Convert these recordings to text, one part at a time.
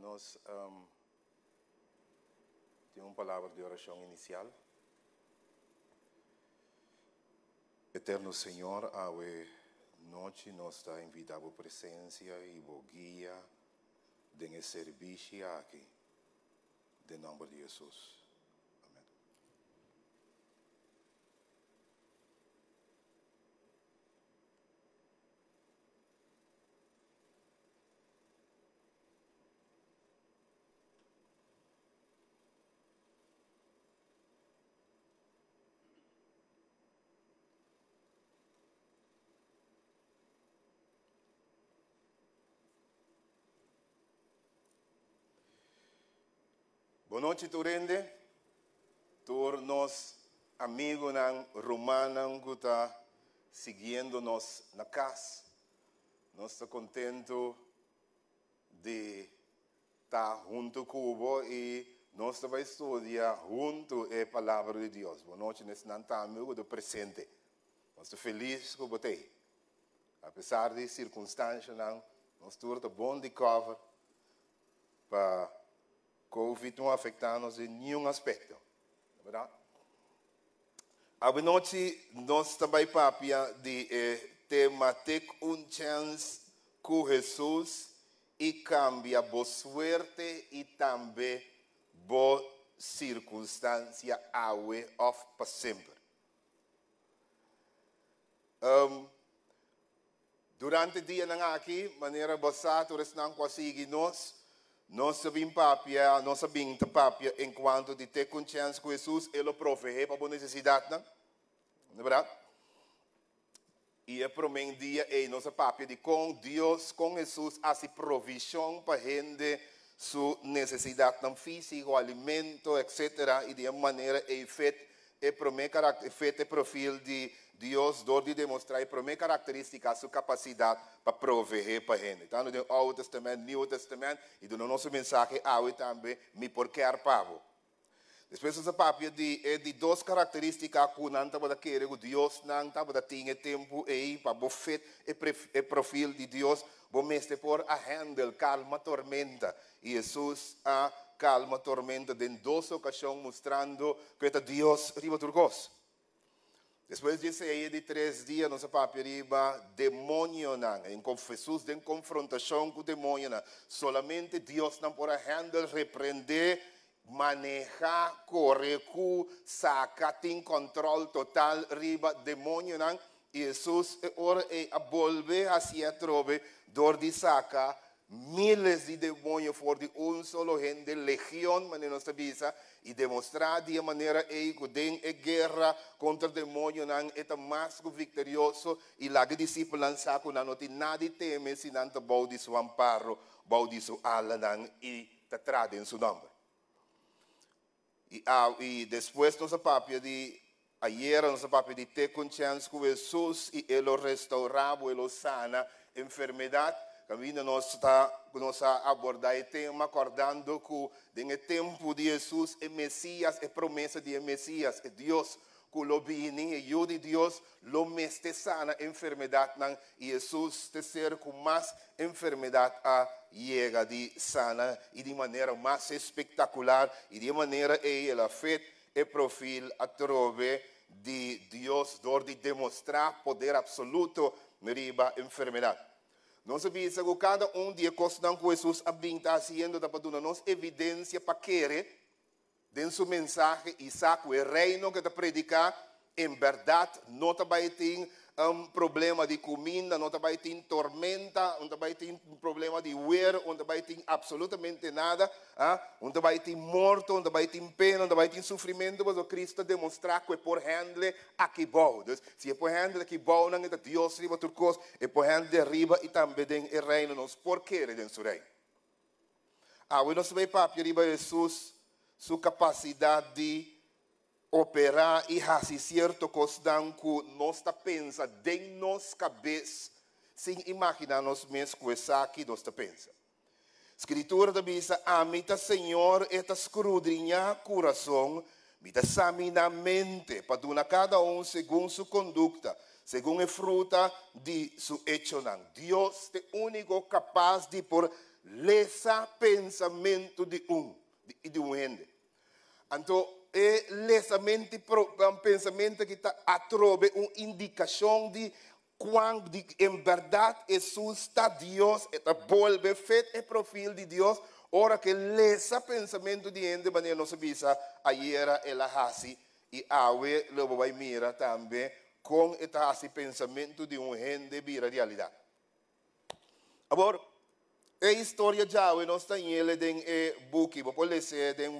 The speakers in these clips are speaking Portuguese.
Nós um, temos uma palavra de oração inicial. Eterno Senhor, a noite nós dá invita a presença e boa guia, de serviço aqui, de nome de Jesus. Boa noite Turende. tornos amigo na romana que seguindo-nos na casa. Nós estamos contento de estar junto com o e nós vamos estudar junto a palavra de Deus. Boa noite, nesse amigo do presente. Nós estamos felizes com você. Apesar de circunstâncias, nós estamos bom de cover para Covid não afeta-nos em nenhum aspecto. Não é verdade? A noite, nós também papia de eh, temática um chance com Jesus e cambia boa suerte e também boa circunstância awe of para sempre. Um, durante o dia aqui, maneira basada, nós não conseguimos não subim papia, não subim papia, enquanto de ter consciência com Jesus, Ele provê para a necessidade, não? Não é verdade? E é para mim dia, e nossa papia de com Deus, com Jesus, há se provisão para gente, sua necessidade não física, alimento, etc. E de uma maneira, é feito, é para mim, é feito o perfil de Deus dor de demonstrar e para característica a sua capacidade para prover para ele. Então, tá? no Old Testamento, Novo Testamento, e do nosso mensagem, há também, me porquer pavo. Depois, essa papia é de, é de duas características que não estava querer, que Deus não estava tinha tempo aí para bofet e perfil de Deus, bom mestre por a handle, calma, tormenta. E Jesus a calma, tormenta, em duas ocasiões, mostrando que é Deus riba turcos. Después dice ahí de tres días, no se para arriba, demonio, en Jesús en confrontación con demonio, Solamente Dios no puede handle, reprender, manejar, correr, sacar, en control total, arriba demonio Y Jesús ahora eh, eh, vuelve hacia trove, donde saca miles de demonios por de un solo gente, legión, en nuestra visa, e demonstrar de maneira que den e guerra contra o demônio nan eta mais vitorioso e lá la discípula saco não tem nada de teme se nan te bau de seu amparo, bau de seu ala nan e te trade em seu nome. E, ah, e depois nossa papia de ayer nossa papia de ter confiança com Jesus e ele restaurava, ele sana enfermidade Caminho nós está nós abordar e tema acordando que tem tempo de Jesus é Messias é promessa de Messias é Deus que lo vini e eu de Deus lo mes sana enfermidade nan Jesus te ser com mais enfermidade a chega de sana e de maneira mais espetacular e de maneira e ela fez e profil a trove de Deus dor de demonstrar poder absoluto meriba enfermidade nós visa que cada um dia costa com Jesus abinta haciendo da paduna nos evidência para querer den su mensaje e saco o reino que te predicar em verdade não te vai ter há um problema de comida, não também tem tormenta, não também tem problema de wear, não também tem absolutamente nada, ah? não também tem morto, não também tem pena, não também tem sofrimento, mas o Cristo demonstrar que é por handle aqui bom. Então, se é por handle aqui bom, não é Deus riba turcos, é por handle riba e também é reino nos porquê de seu reino. Ah, o nosso papo riba Jesus, sua capacidade de operar e fazer certo coisas que nós pensa de da nossa cabeça, sem imaginar nós mesmos coisas que nossa pensa. Escritura da Bíblia, amita Senhor, esta escrudinha coração, me examina mente, para dar cada um segundo sua conduta, segundo a é fruta de seu echonan. Deus é o único capaz de por lesa pensamento de um, de, de um ende. Então, é lessamente um pensamento que está atrobe, uma indicação de quando em verdade Jesus está Deus, está volve feito o perfil de Deus, ora que lesa pensamento de ende maneira não se visa, era ela assim e awe logo vai mira também, com está assim pensamento de um gente vira realidade. Agora, a história de Yahweh, nós temos ele em book, vou ler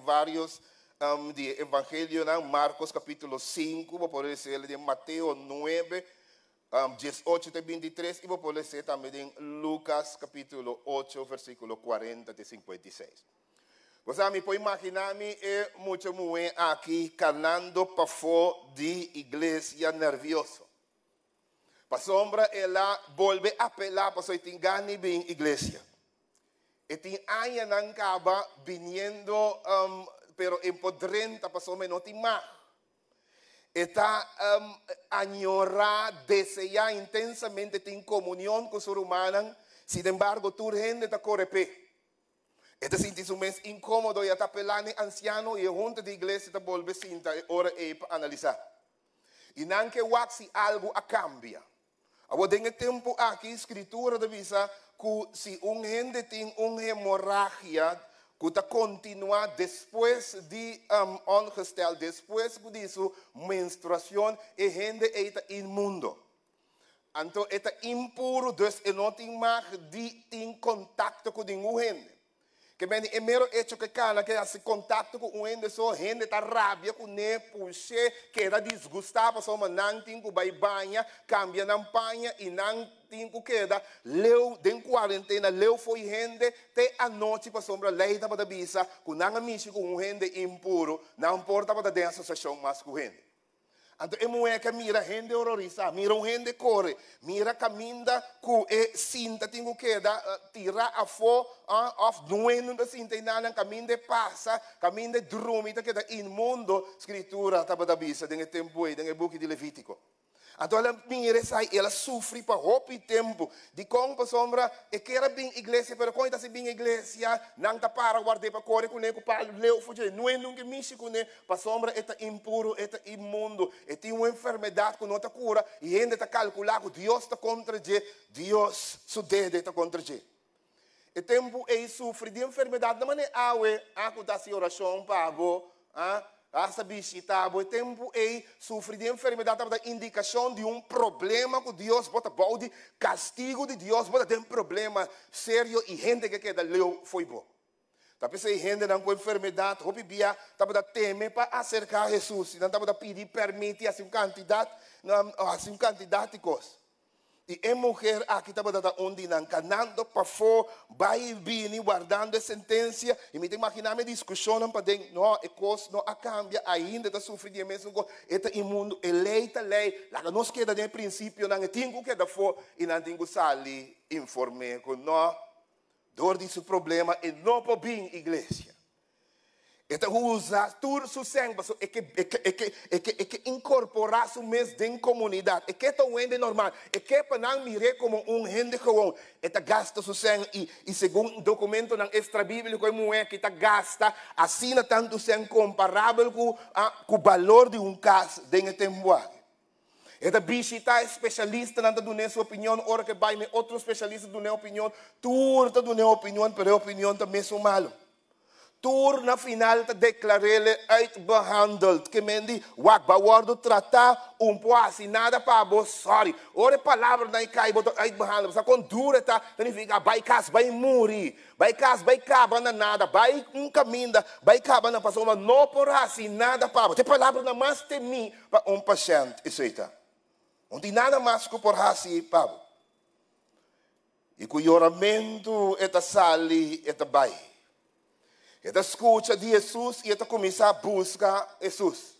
vários Um, de Evangelio, ¿no? Marcos capítulo 5, a poder de Mateo 9, 18 23, y a poder Lucas capítulo 8, versículo 40 de 56. sea, me puedo imaginar, me eh, é muito bem canando para fora de iglesia nervioso. Para sombra, la vuelve a apelar para pues, sua ni bem igreja. E tem viniendo a um, pero empodrenta, pasó menos más. Está um, em, desea intensamente en comunión con su humana. Sin embargo, tu gente está correpe. Este sinti mes incómodo y está pelando anciano y junto de iglesia te vuelve cinta y ahora es para eh, analizar. Y que si algo a cambia. en el tiempo aquí, escritura de visa, que si un gente tiene una hemorragia que continua depois de um, ongestel, depois disso, menstruação, e gente está imundo. Então, é impuro, então não tem mais de, tem contato com nenhum gente. Que bem, o primeiro hecho que cana que esse contato com o ende, só rende, está rabia com ne puxe, que era desgustado, só não tem que vai banha, cambia na panha e não tem que queda. Leu den quarentena, leu foi rende, até a noite para sombra leita para a bisa, com não amigo com um gente impuro, não importa para mais com rende. Ando é que mira gente horroriza, mira um gente corre, mira caminda cu e cinta que queda eh, tira a fo uh, of dueno da cinta e nada caminda passa, caminda drumita queda imundo escritura tabadabisa, dengue tempo e dengue book de Levítico. Então ela sai, ela sofre para roupa tempo. De como sombra, é e era bem igreja, pero quando está bem igreja, não está para guardar para correr é com nego, para leu fugir. Não é nunca mexe com nego, para sombra está é impuro, está imundo, e tem uma enfermidade que não está cura, e ainda está calculado Deus está contra você, Deus, seu dedo está contra você. E tempo ele sofre de enfermidade, não é a água, a que está se oração para a ah, essa bicha muito tempo e sofre de enfermidade, a indicação de um problema com Deus bota de castigo de Deus, bota tem um problema sério e gente que queda leu foi bom. Tá pensando em gente não com enfermidade, roupa bia, está para teme para acercar Jesus, então está para pedir permite assim quantidade, assim quantidade de coisas. Y es mujer, ah, aquí estamos dando onde encanando para fora, vai e vini, guardando a sentença. E me me discussionam para dentro, não, é coisa não a cambia, ainda está sofrendo mesmo com esta imundo, eleita lei, lá que nós queda de princípio, não tenho que da fora, e não tenho sali, informe com dor disso problema, e não por bem, igreja. Este usa todo su sangue, so, que, é que, é que, é que, é que incorporar su mês de comunidade é que é tão un gente normal. é que para mirar como um gente común. Este gasta su sangue e e segundo um documento na extra bíblico, hay é que está gasta assina tanto sangue é con, com o valor de um caso de este mujer. Esta está especialista não está do sua opinião, ora que vai, outro especialista do minha opinião, tudo do minha opinião, pero opinião também sou malo door na final te declareren uitbehandeld. Que mendi, wakba worden trata, um poasi, nada pabo, sorry. Ore palavra na ikai, boto uitbehandeld. Sa kon dure ta, significa, bai cas, bai muri. Bai cas, bai caba na nada, bai um caminda, bai caba na passou, mas não porasi, nada pabo. Te palavra na mais temi para um paciente, isso aí tá. Onde nada mais que porasi, pabo. E com o oramento, eta sali, eta bai. Esta escucha de Jesús y esta comienza a buscar a Jesús.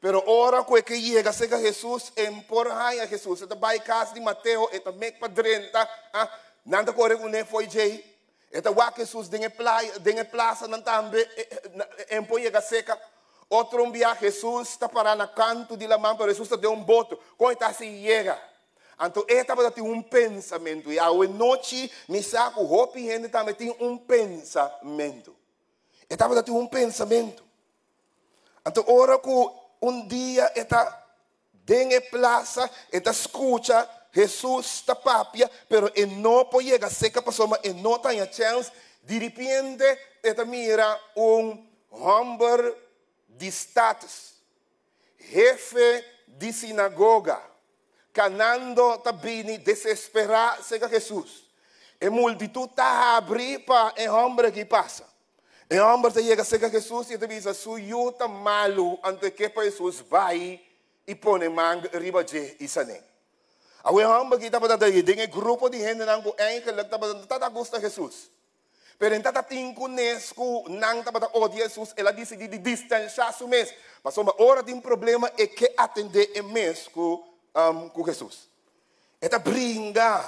Pero ahora que llega a Jesús, empurra a Jesús. Esta va a casa de Mateo, esta meca padrenta, ah, nada corre con él foi jay. Esta va Jesús de playa, de plaza, nada también, empurra eh, eh, a seca. Otro un viaje, Jesús está parando a canto de la mano, pero Jesús está de un bote. ¿cómo está si llega. Entonces, esta a tener un pensamiento. Y a noche, mi saco, hopi gente también tiene un pensamiento. estava a ter um pensamento. Então, ora que um dia está em plaza, está escuta Jesus está papia, pero e não pode chegar seca pessoa, mas e não tem a chance. De repente, está mira um homem de status, jefe de sinagoga, canando tabini desesperar seca Jesus. E multidão está abrindo para o homem que passa. Em ambas chega a Jesus e diz a sua iota malu ante que para Jesus vai e põe manga riba de Isanem. A ambas que estava daí, tem um grupo de gente não engelho estava tata gosta Jesus. Pero em tata tinco nesco nang estava da odia Jesus, ela disse de distanciar su mês. Mas uma hora de um problema é que atender em mesco um, com Jesus. Esta brinda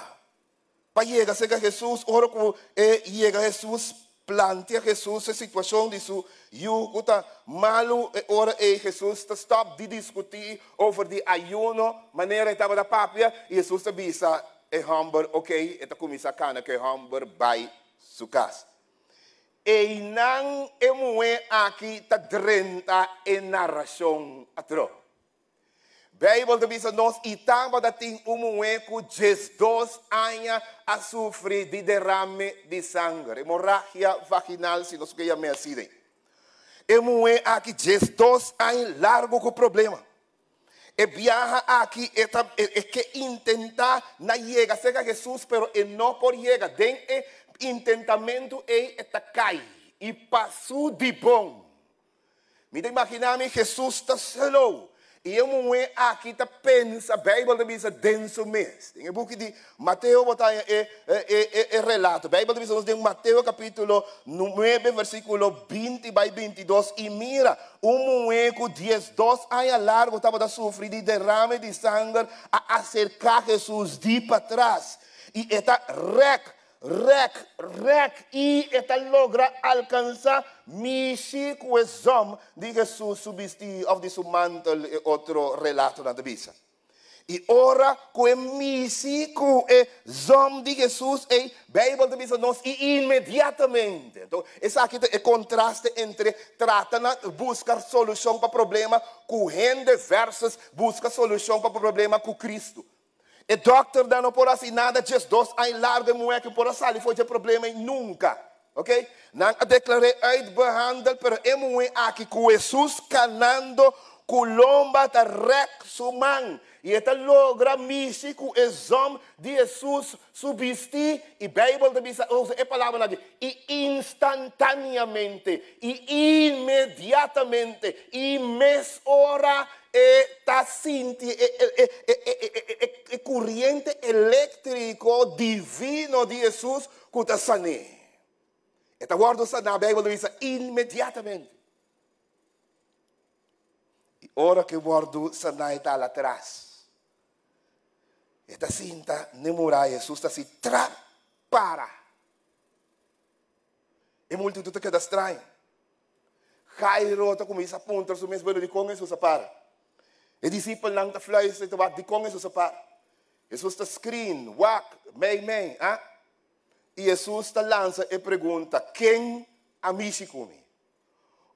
para chegar a Jesus, ora que eh, chega Jesus planteer Jesus de situação de su je está malu e eh, ora e eh, Jesus te stop de discutir over a ayuno, maneira estava da papia, Jesus te bisa e humber, ok, eta kumisa kana ke humber by casa. E não é mue está ta drenta e narração atro. Bible y nos itamba un dos años a sufrir de derrame de sangre, hemorragia vaginal, si no se me así el aquí aqui, dos años largo con problema. E viaja aquí, es que intenta, no llega, a Jesús, pero él no por llega. Den e intentamento e está y pasó de bom. Mira, imagíname. Jesús está solo. E Iemu we a kita pensa, a Bíblia bisa denso é denso het Tem die Matteo de Mateus, e e e e relato. Bijbel de bisa ons Mateus capítulo 9 versículo 20 by 22 e mira um mueco 10 2 anos largo estava a sofrer de derrame de sangue a acercar Jesus de para trás e está recto rec, rec, e esta logra alcançar mi chico es hombre, diga Jesus subistir, of de su mantel y relato na Bíblia. E ora com misi que é homem de Jesus, a Bíblia diz a nós e imediatamente. Então, esse aqui é o contraste entre trata de buscar solução para o problema com gente versus busca solução para o problema com Cristo. E doctor da não por assim nada, Jesus, aí larga moeque por assim, ele foi de problema e nunca. Ok? Não declarei uit behandel, é emué aqui com Jesus canando colomba da rex humano. E hebt logra é místico, exame de Jesus subisti. E Bijbel de bisa onze epalamanadi. E instantaneamente, e imediatamente, e mes hora está sinti e corrente elétrico divino de Jesus kuta Está Eta wordo Bíblia Bijbel de imediatamente. E ora que o wordo está lá atrás. esta cinta ni muralla, Jesús está así, tra, para. Y multitud que das traem. Jairo está começa a apontar os meus velhos de com se para. El discípulo no está falando isso, está de eso se para. Jesús está screen, walk, mei, mei, ah? Y Jesús está lanza y pregunta, ¿quién a mim se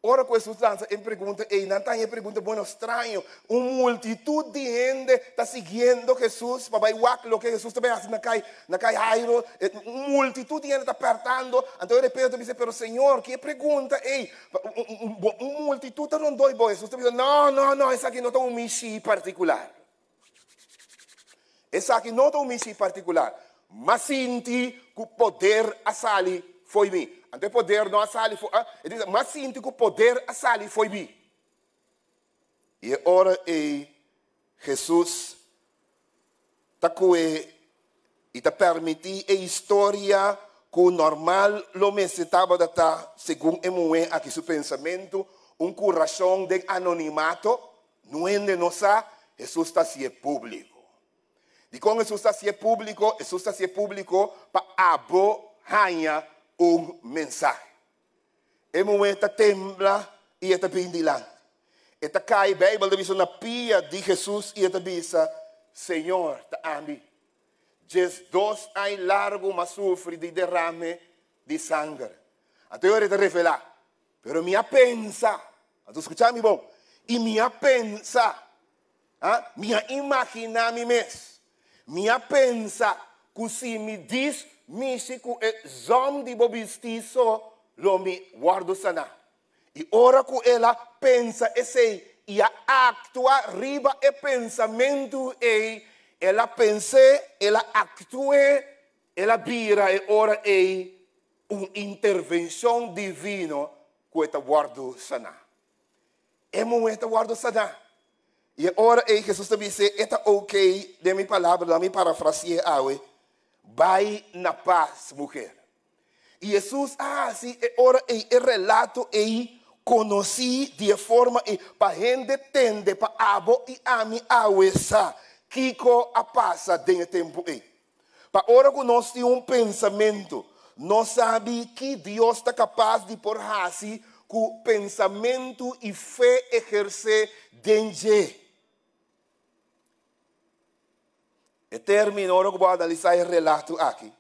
Ora com substância, ele pergunta, e Natan ele pergunta, bueno, estranho, uma multitud de gente está seguindo Jesus, papai, o que Jesus também faz na cai, na cai airo. uma multitud de gente está apertando, então ele Pedro diz, pero Senhor, que pergunta, ei, uma multitud não dói, bom, Jesus diz, não, não, não, essa aqui não está um michi particular, essa aqui não está um michi particular, mas senti que o poder a sali foi mim. Ante poder não assale foi. Ah, ele diz, mas sinto que o poder assale foi bi. E é ora e Jesus está com e está permitir a história que o normal homem se data segundo emue aqui seu pensamento um coração de anonimato não é de nossa Jesus está se é público e com Jesus está se é público Jesus está se é público para abo rainha un mensaje. En momento tembla y está pindilante. Esta cae Bible de una pia de Jesús y esta visa, Señor, te ambi. Es dos hay largo más sufre de derrame de sangre. A te te revela. Pero mi pensa, a tu escuchar mi voz, y mi pensa, ¿ah? mi imagina mi mes, mi pensa, que si me mishi ku e zom di bobistiso lo mi guardo sana. E ora ku ela pensa e sei, e actua riba e pensamento e ela pensa, ela actue, ela bira e ora e divino divina eta guardo sana. E questa guardo sana. E ora e Gesù disse, eta ok, mi palavra, da mi parafrasie awe vai na paz, mulher. E Jesus, ah, sim, ora, e, e relato, e conheci de forma, e para gente tende, para abo e ami, awesa, kiko a passa de tempo, e. Para ora conosco um pensamento, não sabe que Deus está capaz de por assim, com pensamento e fé exercer dentro E terminou, que vou analisar o relato aqui.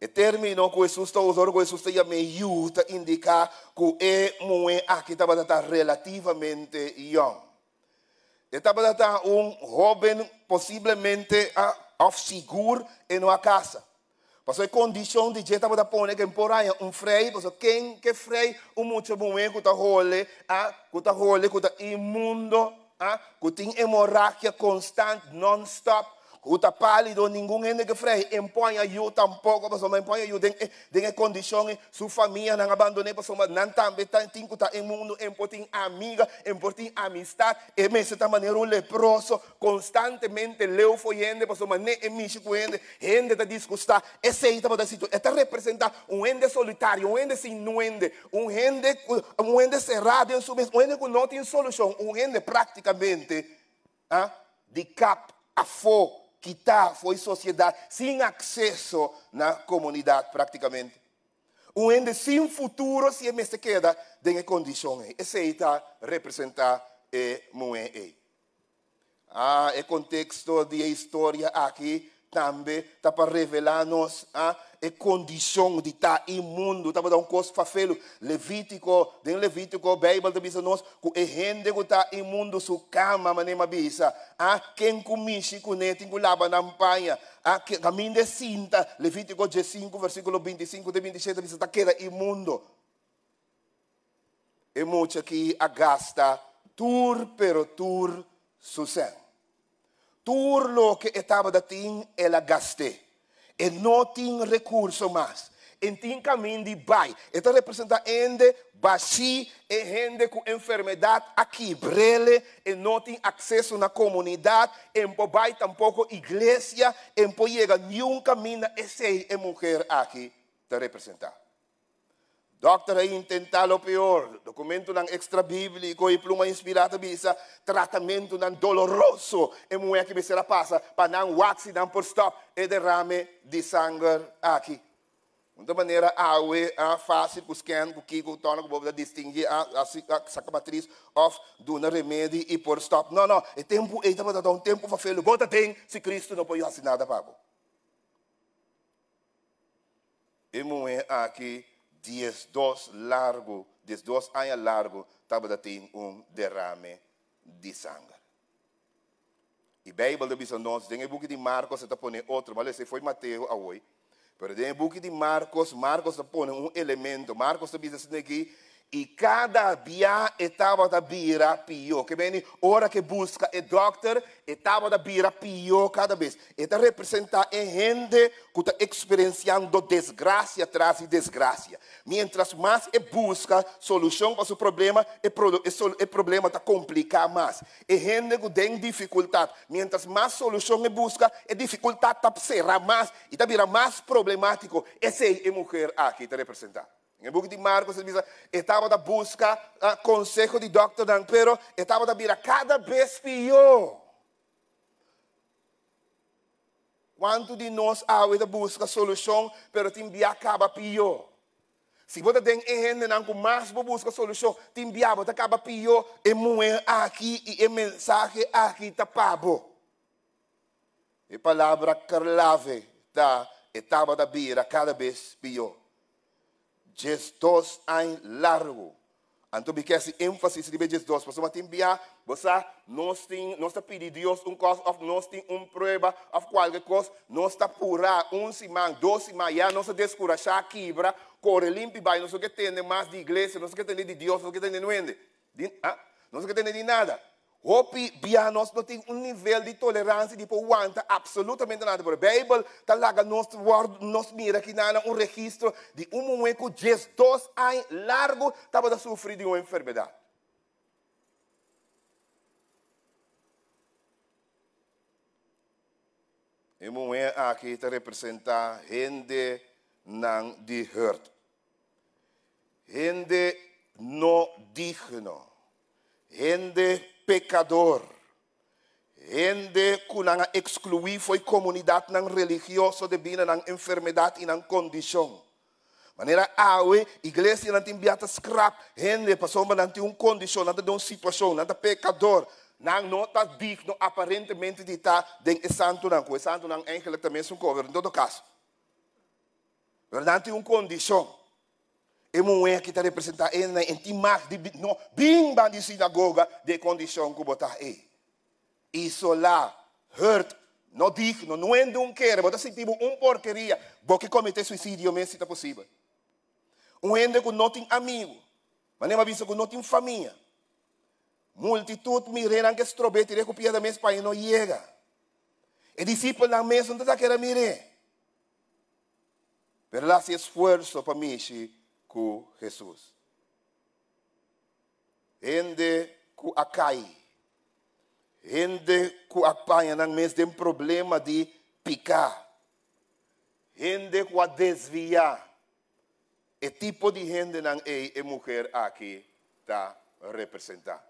E terminou com Jesus, todos os com Jesus me ajuda a indicar que é muito aqui estava relativamente jovem. Estava um jovem, possivelmente, ao seguro em uma casa. Passou a condição de jeito a pôr que por um freio, passou quem que freio, um monte de mulher que está rolando, que está que está imundo, Ah, kuting hemorragia constant, non-stop. Uta pálido, nenhum ende que frei, empoña eu tampouco, mas me empoña yo, den, tem condições, sua família não abandoné, mas não nan tem que estar em en mundo, empotin amiga, empotin amistade. e mesmo, se ta manera um leproso, constantemente leo foyende, pues me em mim michico ende, ende ta disgusta, ese ita pa está representando um representa un ende solitário, um ende sin nuende, un ende, um ende cerrado em su vez, um ende que não tem solução, um ende praticamente, ah, de cap a fogo quitar foi sociedade sem acesso na comunidade, praticamente. ente sem futuro, se me se queda, tem aí está representar e eh, moer. Ah, é contexto de história aqui também está para revelar-nos a ah, condição de estar tá imundo, está para dar um curso para fê-lo. Levítico, tem Levítico, Bíblia também diz nós, que tá o rende ah, ah, que está imundo, sua cama, mas nem bisa. A quem comiche, que nem tem que lavar na ampanha. A caminho de cinta, Levítico 5 versículo 25 e 26, diz, está queda imundo. E muito que agasta, tur pero tur, sucesso. Tout que estava da tin, ela gastei, E não tem recurso mais. E tem caminho de vai. Então representa gente baixi, e gente com enfermidade aqui, brele, e não tem acesso na comunidade, e não vai tampouco igreja, e não chega nenhum caminho, esse é mulher aqui, te representar. Doctor, aí lo pior. Documento ng extra bíblico e pluma inspirada bisa. Tratamento ng doloroso. E mulher que bisera passa. não waxi dan por stop. E derrame de sangue aqui. De maneira, a fácil, o scan, o Kiko, o Tônico, o Bobo, distinguir a, a, a sacabatriz of duna remédio e por stop. Não, não, é tempo, é tempo, da um tempo para fazer bota tem, se Cristo não pode assinar da pago. E mulher aqui, dos largo, de dos anos largo, estava ter um derrame de sangue. E a Bíblia diz a nós, tem o book de Marcos, está pondo outro, mas esse foi Mateus hoje. Mas tem o book de Marcos, Marcos está pondo um elemento. Marcos está dizendo aqui, e cada dia estava da bira pior. Que bem, hora que busca o doctor, estava da bira pior cada vez. Está representa a gente que está experienciando desgraça atrás de desgraça. Mientras mais e busca solução para o seu problema, o problema está complicar mais. E gente que tem dificuldade. Mientras mais solução e busca, a dificuldade está será mais. E está mais problemático. Essa é a mulher aqui, ah, está representando. En el book de Marcos él dice, uh, estaba da busca uh, consejo de Dr. Dan, pero estaba da mira, cada vez pior. Quanto de nós há da busca solução, pero também acaba pior. Se você tem gente não mais busca solução, também você acaba pior e moer aqui e mensagem aqui tapabo. E palavra carlave, tá? estava da bira cada vez pior. dos años largo. entonces porque esse énfasis de Jesus, pues, você no está pidiendo dios un no un prueba cualquier no está pura, un semana, dos semanas, no se ya quibra corre limpio, no no que tem más de iglesia no sé que de dios no que ah? de nada. Hopi nós não tem um nível de tolerância de poanta tipo, absolutamente nada para Bible Bíblia. Tá lá nós nós mira aqui na um registro de um momento que Jesus anos largo estava a sofrer de uma enfermidade. E momento aqui está representar gente não de hurt. Gente não digno. Gente pecador. Hindi ko na nga excluwi fo'y komunidad ng religyoso de bina ng enfermedad inang kondisyon. Manera awe, iglesia nanti biata scrap, hende pasomba nanti um condição, nanti de um situação, nanti pecador. Nang nota dik, no aparentemente di ta, den e nang, ko e nang eigenlijk também sun cover, em todo caso. Verdade, un condição. é mulher que está representada em timar de bimba de sinagoga de condição que botar é. Isso lá, hurt, não digno não, é de um querer, você sentiu tipo uma porqueria, você cometer suicídio mesmo se está possível. Um ende que não tem amigo, mas nem avisa que não tem família. Multitude mirando que estrobete da mesa para não chega. E discípulo na mesa não está querendo mirar. Pero lá se esforço para mexer com Jesus. Gente que acai, gente que apanha na de tem problema de picar, gente que a desviar. e tipo de gente não é, mulher aqui está representando.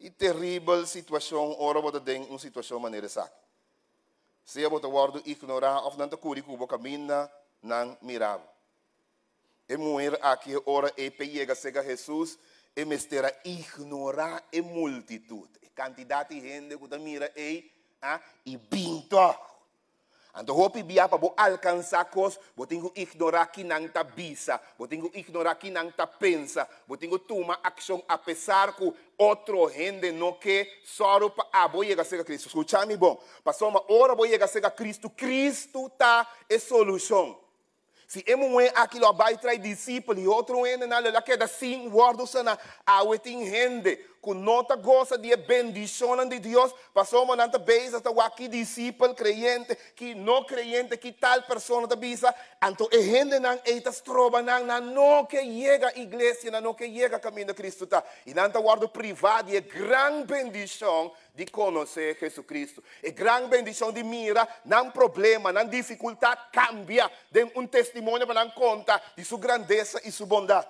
E terrível situação, ora você tem uma situação maneira saca. Se você guarda ignorar, ou não te curi que você caminha, não mirava e moer a que ora e pega sega Jesus e mestera ignorar e multitud. Quantidade de gente que mira e ah, e binto. Anto hopi bia para alcançar cos, bo tenho ignorar que não tá bisa, bo tenho ignorar que não tá pensa, bo tenho toma ação apesar que outro gente não que soro para ah, bo chega a Cristo. Escucha-me bom. Passou uma hora bo chega a Cristo. Cristo tá a solução. Si emo wen akilo e trai disipli, otro wen en alo la keda sin, wardo sana, awetin rende nota gosta de bendição de Deus, passou ante vez até aqui discípulo crente, que não crente, que tal pessoa da visa. Anto é gente não estas estroba, não, não que llega iglesia, nan não que llega caminho de Cristo ta. Y nanta guardo privado é grande bendição de conhecer Jesus Cristo, é grande bendição de mira, não problema, não dificuldade cambia de um testemunho para nan conta de sua grandeza e sua bondade.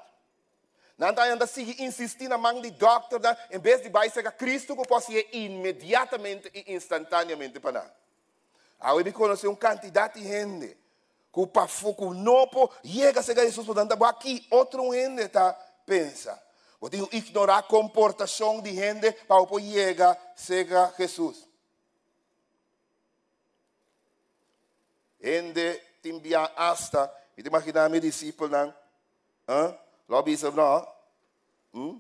Dan dan insistindo na mão do doctor, da em vez de best die cristo que possa ir imediatamente e instantaneamente pana. Aí me conhece um candidato em rende. Com o nopo, chega se Jesus podendo aqui outro rende tá pensa. Vou digo ignorar a comportação de gente para o chega chega Jesus. Rende timbia hasta, me imagina me discípulo não, hein? Eh? Lá of law. Hum?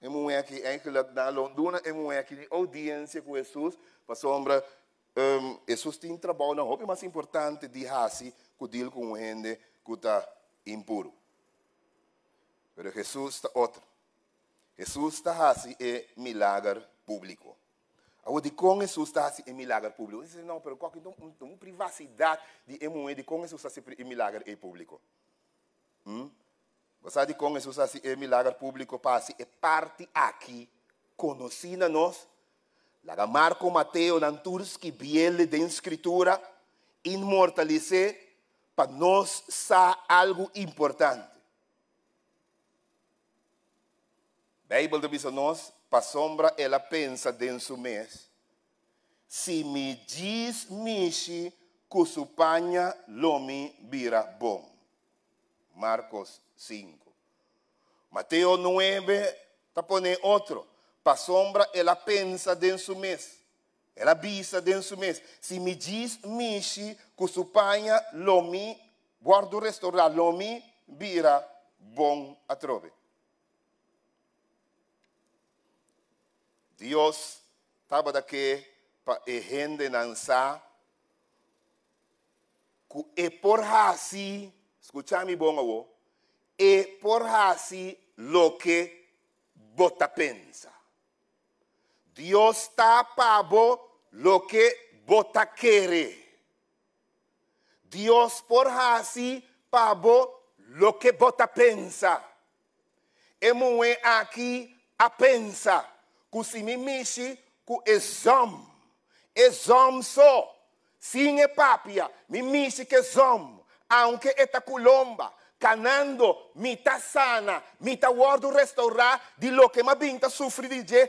é um é que enkele na Londres é um é que audiência com Jesus, para sombra, um, ehm, Jesus tem trabalho na roupa mais importante de raça, que deal com gente que está impuro. Mas Jesus está outro. Jesus está raça é milagre público. Agora, com Jesus está assim, é milagre público. Eu disse, não, mas qual que é a privacidade de um de com Jesus está sempre em milagre público? Hum? Sabe como Jesus assim, é milagre público passa? É parte aqui, conhecida nós. Laga Marco, Mateo Nanturski, Biele, de Escritura, imortalizar para nós sa algo importante. A de diz a nós, para sombra ela pensa dentro mês. Se me diz mishi, cusupanha, lomi, vira bom. Marcos 5. Mateo 9 tá pone outro, para sombra ela pensa dentro do mês. Ela avisa dentro do mês. Se me diz, mexe, com gis mishi lomi, guardo restaura lomi, bira bom atrove. Deus estaba da que para a gente nansa, e por assim, escúchame bom agora e por así lo que bota pensa. Dios está pavo lo que bota quiere. Dios por así pavo lo que bota pensa. Hemos eh aqui a pensa, cusimimishi, cu exam, exam só, sin epapia, mimishi que exom. aunque esta colomba. canando mitad sana, mitad guardo restaurar de lo que más vinta sufrí de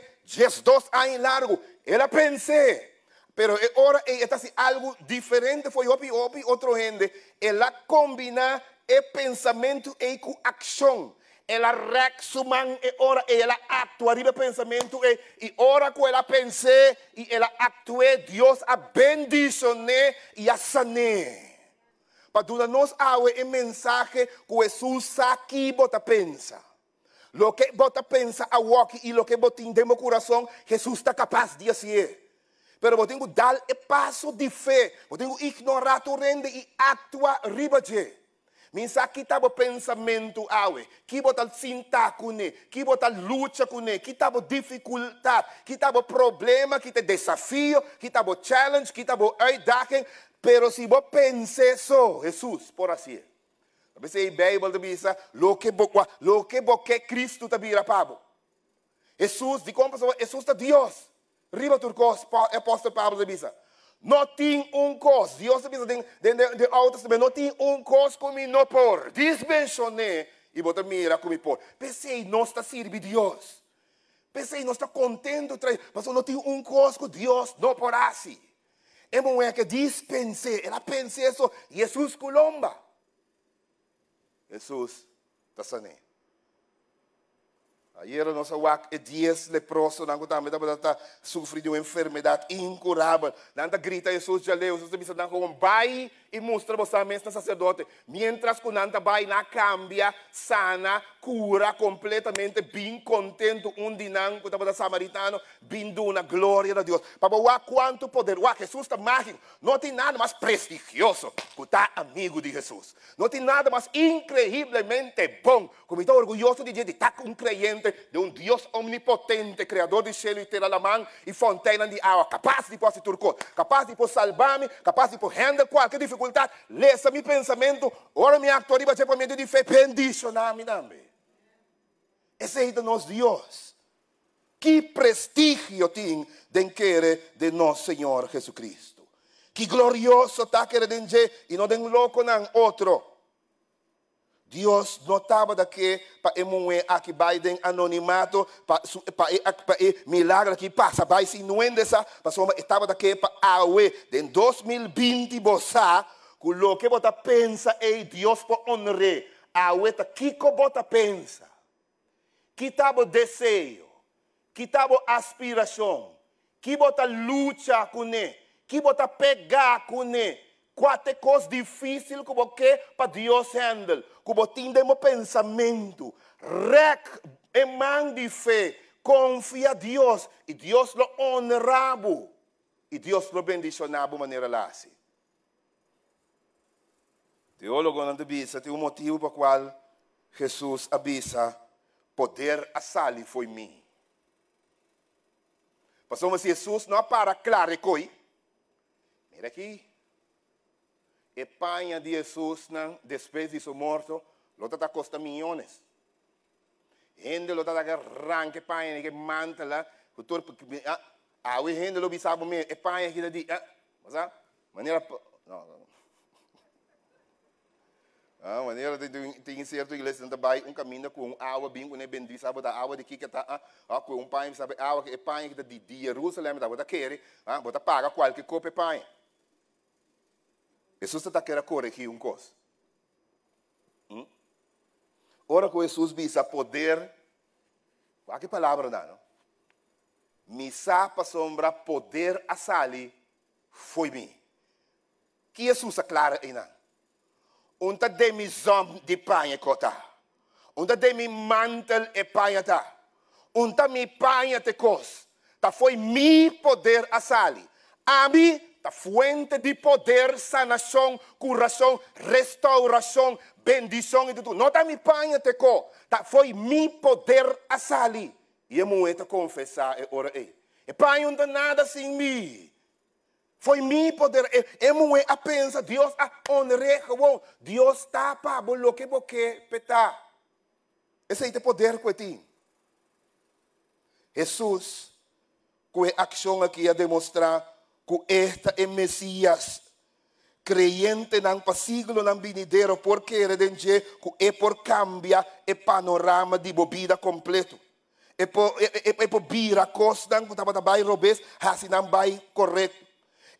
dos años largo. Era pensé, pero ahora está eh, si algo diferente fue opi opi otro gente, él la combina el pensamiento e con acción. Él e y ahora él actúa de pensamiento y ahora con la pensé y la actué, Dios a e y a sané. para nós haver um mensagem que Jesus aqui bota pensa. Lo que bota pensa a walk e lo que bota em meu coração, Jesus está capaz de fazer. Pero vou tenho dar e passo de fé, vou tenho ignorar tu rende e atua Mas aqui está o pensamento awe, que bota sinta kune, que bota lucha kune, que tá bo dificuldade, que tá bo problema, que te desafio, que tá bo challenge, que tá bo uitdaging. Pero si vos pensé so, Jesús, por assim. A veces en Bíblia também está, lo que vos, lo que vos Cristo também era Pablo. Jesús, de como Jesús está Deus. Riba turcos, apóstolo Pablo também está. Não tem um cos, Deus também está dentro do Alto Testamento, não tem um cos como não por. Desmencionei e vou também ir como por. Pensei, não está servindo Deus. Pensei, não está contento, mas não tem um cos com Deus, não por assim é uma mulher é que diz Ela pensa isso. Jesus Colomba. Jesus está sanando. Ayer nós wak e é 10 leprosos, não também tá sofrendo de uma enfermidade incurável. Não grita Jesus já leu, Jesus disse, não vai y muestra vos amén al sacerdote. Mientras que una vaina cambia, sana, cura completamente, bien contento, un dinanco, da samaritano, bien una gloria de Dios. Papá, guau, cuánto poder, guau, Jesús está mágico. No tiene nada más prestigioso que está amigo de Jesús. No tiene nada más increíblemente bom, como está orgulloso de, gente, está un creyente de un Dios omnipotente, creador de cielo y tierra, la man y fontanas de agua, capaz de poder turco, capaz de poder salvarme, capaz de poder handle cualquier dificultad facultad, lesa mi pensamento, ora mi acto arriba, pensamiento de fe, na minha nombre. esse é de nós Deus Que prestigio tem de querer de Senhor Jesus Cristo. Que glorioso está querer de y no de un louco en outro Dios notava de que para mulher aqui Biden anonimato, para para milagre que passa, vai se nuendesa, passou estava daqui para a awe, em 2020 com o que você pensa e Deus por honre, awe o que você pensa. Que tava desejo, que tava aspiração, que você luta com ne, que você pegar com ne, Quatro coisas difíceis que você para Deus handle. Que você tem um pensamento. Rec, mão de fé. Confia em Deus. E Deus lo honra. E Deus lo de maneira lá assim. Teólogo não debisa tem um motivo para o qual Jesus avisa poder a sali foi mim. Pastor, mas Jesus não para claro coi. Mira aqui. Espanha de Jesus, não, depois de seu morto, lota da custa milhões. Gente lota tata que arranca Espanha, que mantela, o corpo que... Ah, ah, o gente lo bisabo e Espanha que di, ah, mas a maneira... Não, não. Ah, maneira de tem certo inglês, não vai um caminho com água bem com bendito sabe da água de que que tá ah com um pai sabe água que pai que de Jerusalém da bota querer ah bota paga qualquer copo pai Jesus está querendo corrigir um coisa. Hum? ¿Mm? Ora que Jesus visa poder, qual ah, que palavra dá, não? Misa para sombra poder a sali foi mim. Que Jesus aclara aí, ainda. Unta de mi zom de panha cota. Unta de mi mantel e panha tá. Unta mi panha te cos. tá foi mi poder a sali. mim da fuente de poder, sanação, curação, restauração, bendição e tudo. Não está me panha, teco. Da foi mi poder a sali. E é muito confessar, é ora é. E pai não nada sem mim. Foi mi poder. É muito a pensa, Deus a honre, Deus está para o que você peta Esse é o poder com ti. Jesus, com a ação aqui a demonstrar que esta é Messias, creyente en el siglo nan vinidero, porque redenje que é por cambia e é panorama de bobida completo. É por, é, é, é por bira costa que estava da bai robes, assim não vai correto.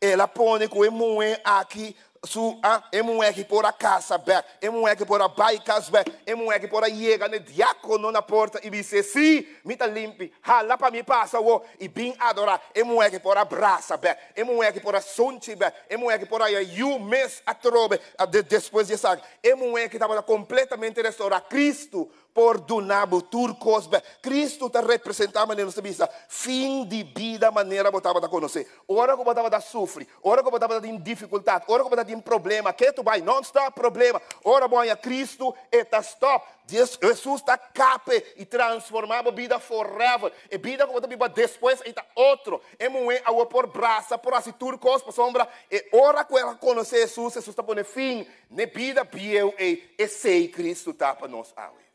Ela põe que o aqui su a que por a casa back, que por a é back, que por a yega ne diácono na porta e disse si, mita limpi, hala pa mi passa wo e bin adora, que por a braça back, que por a sonchi back, que por a you miss a trobe, de, depois de sabe, emuek estava completamente restaurar Cristo por pordunabo turcosbe. Cristo te representava na nossa vida. Fim de vida, maneira botava da conhecer. Ora que botava da sofrer, ora que botava da dificuldade, ora que botava de problema. Que tu vai, não está problema. Ora boia é Cristo, está stop. Jesus está cape e transformava a vida forever. E vida como a depois está outro. E moe a por braça, por assim turcos, por sombra. E ora que ela conhece Jesus, Jesus está pondo fim. Ne vida, eu e, e sei Cristo está para nós. Amém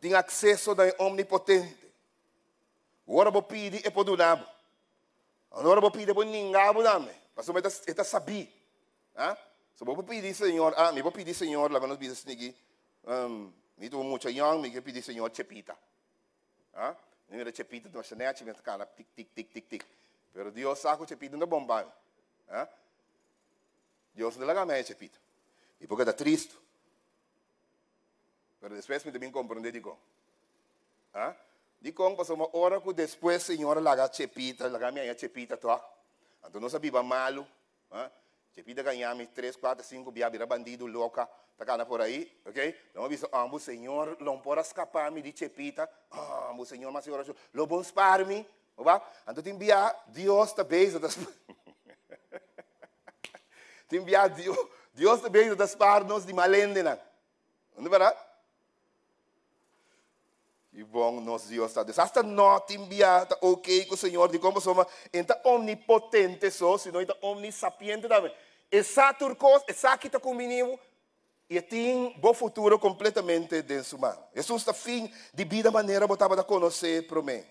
tem accesso da omnipotente. Ora vou pedir e podo nabo. Ora vou pedir por ningabo dame. Pastor, mas está sabi. Ah? So vou pedir Senhor, ah, me vou pedir Senhor, lá quando eu disse aqui, um, me dou muito young, me pedir Senhor chepita. Ah? Não era chepita, não achei nem a chepita, tic, tic, tic, tic, tic. Pero Deus saco chepita na bomba. Ah? Deus não larga mais chepita. E porque está triste, Pero después me también comprende, digo. ¿Ah? Digo, pues una hora que después, señora, la haga chepita, la haga mi chepita, toda. Entonces no se viva malo. ¿Ah? Chepita ganhame 3, 4, 5 vira bandido louca, tacana por aí, ok? eu disse, ah, o senhor, não pode escapar-me de Chepita, ah, o senhor, mas senhora, lo bom spar-me, oba? Então tem bia, Deus está beijo das... tem bia, Deus está beijo das par de malendena, não é verdade? E bom nos Deus está não hasta not enviada, ok, com o Senhor de como somos, então onipotente só, senão então omnisapiente também. Essa turcos, essa que está comigo, e tem bom futuro completamente de sua mão. Jesus está fim de vida maneira, botava da conhecer para mim.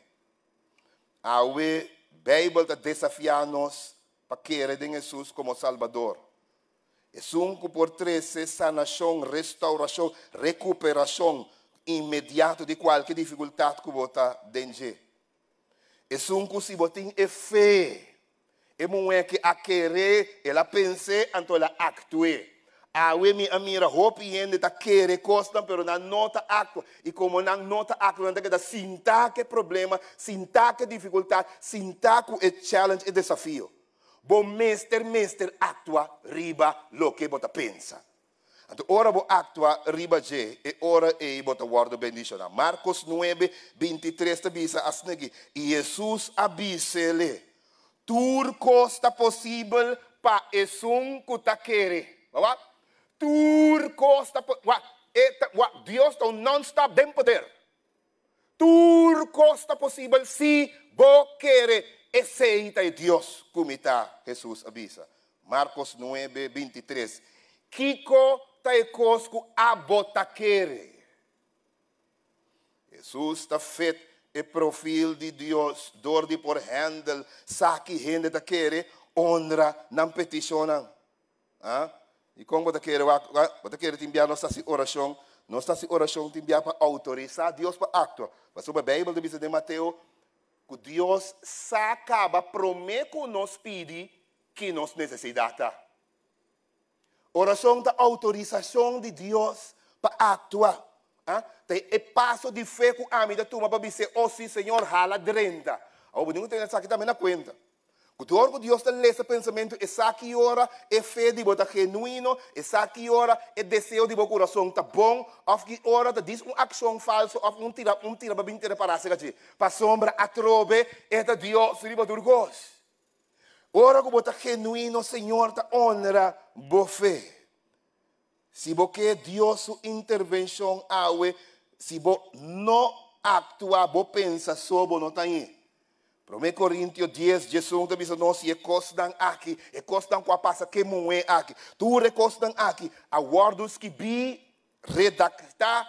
A Bíblia está desafiando-nos para querer em Jesus como Salvador. Jesus por 13, sanação, restauração, recuperação, imediato di qualche difficoltà que bota denge. E sun que se botin é E muè che a querer, ela pense, então ela actue. Awe mi amira hopi yende ta querer costa, però na nota acqua. E come na nota actua, nanda que da sinta che problema, sinta che difficoltà, sinta che challenge e desafio. Bom mester, mester actua, riba lo che bota pensa. Ante ora bo actua ribaje e ora e bota wardo bendicionar. Marcos 9, 23 te bisa asnegi. Jesus abisele. Tur costa possível pa esun kutakere. baba? Tur costa wa eta wa Dios to non stop den poder. Tur costa possível si bo quere aceita e Dios kumita Jesus abisa. Marcos 9, 23. Kiko taikosku abotakere. Jesus está feito e profil de Deus, dor de por handel, saque hende te kere, onra não peticionam. Ah? E como ah, te kere, wat te kere timbia nossa oração, nossa oração oração timbia para autorizar Deus para acto. Mas sobre a Bíblia de Bispo de Mateus, que Deus sacaba promet que nos pedir que nos necessita. Oração da autorização de Deus para atuar. Ah? Tem é passo de fé com a minha turma para dizer, oh sim, Senhor, rala renda. A obediência tem essa aqui também na conta. Cutor que Deus tem esse pensamento, essa aqui ora é fé de bota tá genuíno, essa aqui ora é desejo de bota coração tá bom, ou que ora tá diz uma ação falsa, ou um tira, um tira para bem ter para a Para sombra atrobe, é da Deus, riba durgos. Ora como está genuíno, Senhor, está honra, bofé. Si vos que Deus su intervenção awe, si vos no actúa, vos pensa sobre no está aí. 1 Coríntios 10, Jesus diz a nós, e costam aqui, e costam com a passa que moe aqui. Tu recostam aqui, a wordos que bi redacta,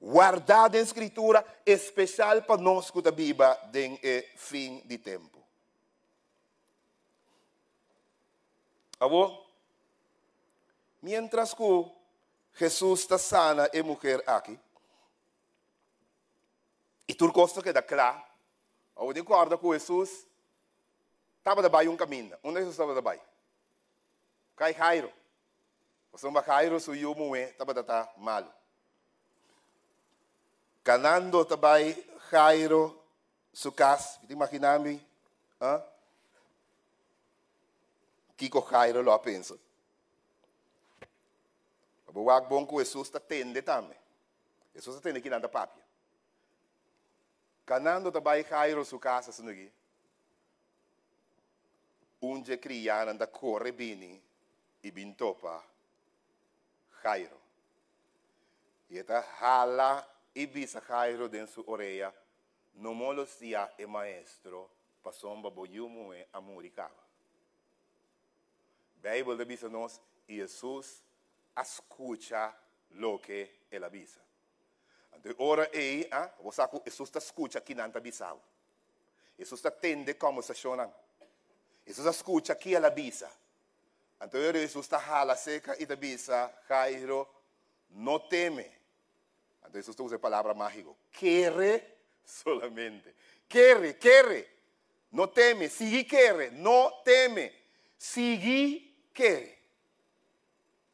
guardada em escritura, especial para nós que da Bíblia, den fim de eh, tempo. Acabou? Mientras que Jesus está sana e mulher aqui. E tudo costa que dá claro. Ou de acordo com Jesus, estava da bairro um caminho. Onde Jesus estava da bairro? Cai Cairo. Você vai Cairo, se eu morrer, estava da estar mal. Canando sua Cairo, Sucas, me hein? ¿Ah? Kiko Jairo lo ha penso. Abo wak bonko Jesus está tende também. Jesus está tende nanda papi. papia. Canando também Jairo su casa sinugi. Unge criar anda corre bini e bintopa Jairo. E tá rala e bisa Cairo dentro sua Non molo sia e maestro, pasomba boyumu e amuricava. y Jesús escucha lo que él avisa. Entonces, ahora aí, vos você Jesus está escucha aqui na Jesús está atende como se llama. escucha aquí en la avisa. Entonces Jesús está jala seca te avisa, Jairo, no teme. Entonces, Jesús te usa mágico, quiere mágica. solamente. Quiere, quiere. No teme. Sigue quiere, No teme. Sigue que